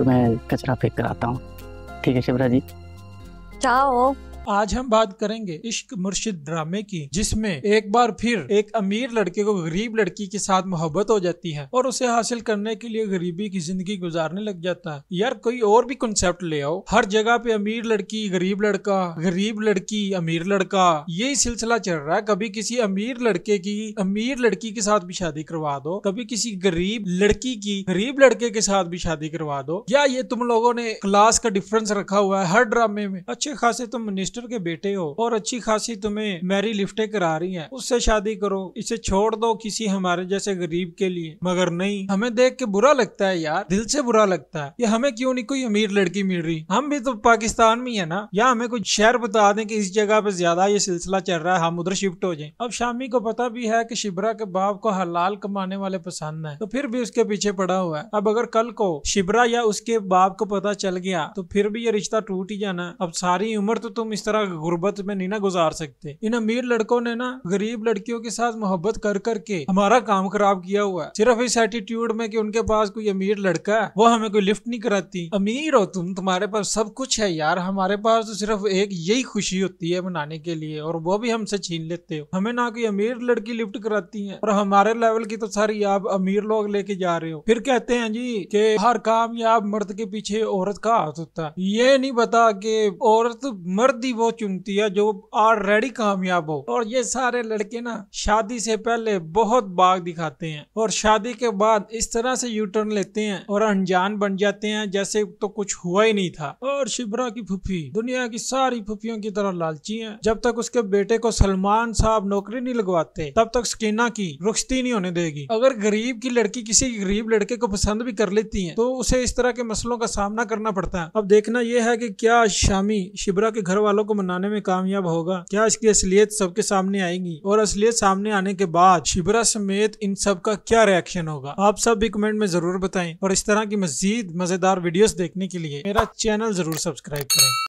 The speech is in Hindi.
तो मैं कचरा फेंक कर आता हूँ ठीक है शिवरा जी चाहो आज हम बात करेंगे इश्क मुर्शिद ड्रामे की जिसमें एक बार फिर एक अमीर लड़के को गरीब लड़की के साथ मोहब्बत हो जाती है और उसे हासिल करने के लिए गरीबी की जिंदगी गुजारने लग जाता है यार कोई और भी कंसेप्ट ले आओ हर जगह पे अमीर लड़की गरीब लड़का गरीब लड़की अमीर लड़का यही सिलसिला चल रहा है कभी किसी अमीर लड़के की अमीर लड़की के साथ भी शादी करवा दो कभी किसी गरीब लड़की की गरीब लड़के के साथ भी शादी करवा दो या ये तुम लोगों ने क्लास का डिफरेंस रखा हुआ है हर ड्रामे में अच्छे खासे तुम मिनिस्टर के बेटे हो और अच्छी खासी तुम्हें मैरी लिफ्टे करा रही है उससे शादी करो इसे छोड़ दो किसी हमारे जैसे गरीब के लिए मगर नहीं हमें देख के बुरा लगता है यार दिल से बुरा लगता है ये हमें क्यों नहीं कोई अमीर लड़की मिल रही हम भी तो पाकिस्तान में है ना या हमें कोई शहर बता दें कि इस जगह पे ज्यादा ये सिलसिला चल रहा है हम उधर शिफ्ट हो जाए अब शामी को पता भी है कि शिबरा के बाप को हलाल कमाने वाले पसंद है तो फिर भी उसके पीछे पड़ा हुआ है अब अगर कल को शिबरा या उसके बाप को पता चल गया तो फिर भी ये रिश्ता टूट ही जाना अब सारी उम्र तो तुम इस तरह गुर्बत में नहीं ना गुजार सकते इन अमीर लड़कों ने ना गरीब लड़कियों के साथ मोहब्बत कर करके हमारा काम खराब किया हुआ है सिर्फ इस एटीट्यूड में कि उनके पास कोई अमीर लड़का है वो हमें कोई लिफ्ट नहीं कराती अमीर हो तुम तुम्हारे पास सब कुछ है यार हमारे पास तो सिर्फ एक यही खुशी होती है मनाने के लिए और वो भी हमसे छीन लेते हो हमें ना कोई अमीर लड़की लिफ्ट कराती है और हमारे लेवल की तो सारी आप अमीर लोग लेके जा रहे हो फिर कहते हैं जी के हर कामयाब मर्द के पीछे औरत का हाथ होता है ये नहीं पता के औरत मर्द लड़की वो चुनती है जो ऑलरेडी कामयाब हो और ये सारे लड़के ना शादी से पहले बहुत बाग दिखाते हैं और शादी के बाद इस तरह से यू टर्न लेते हैं और अनजान बन जाते हैं जैसे तो कुछ हुआ ही नहीं था और शिबरा की फुफी दुनिया की सारी फुफियों की तरह लालची है जब तक उसके बेटे को सलमान साहब नौकरी नहीं लगवाते तब तक स्कीना की रुखती नहीं होने देगी अगर गरीब की लड़की किसी गरीब लड़के को पसंद भी कर लेती है तो उसे इस तरह के मसलों का सामना करना पड़ता है अब देखना यह है की क्या शामी शिबरा के घर वालों वालों को मनाने में कामयाब होगा क्या इसकी असलियत सबके सामने आएगी और असलियत सामने आने के बाद शिबरा समेत इन सब का क्या रिएक्शन होगा आप सब भी कमेंट में जरूर बताएं और इस तरह की मजीद मजेदार वीडियोस देखने के लिए मेरा चैनल जरूर सब्सक्राइब करें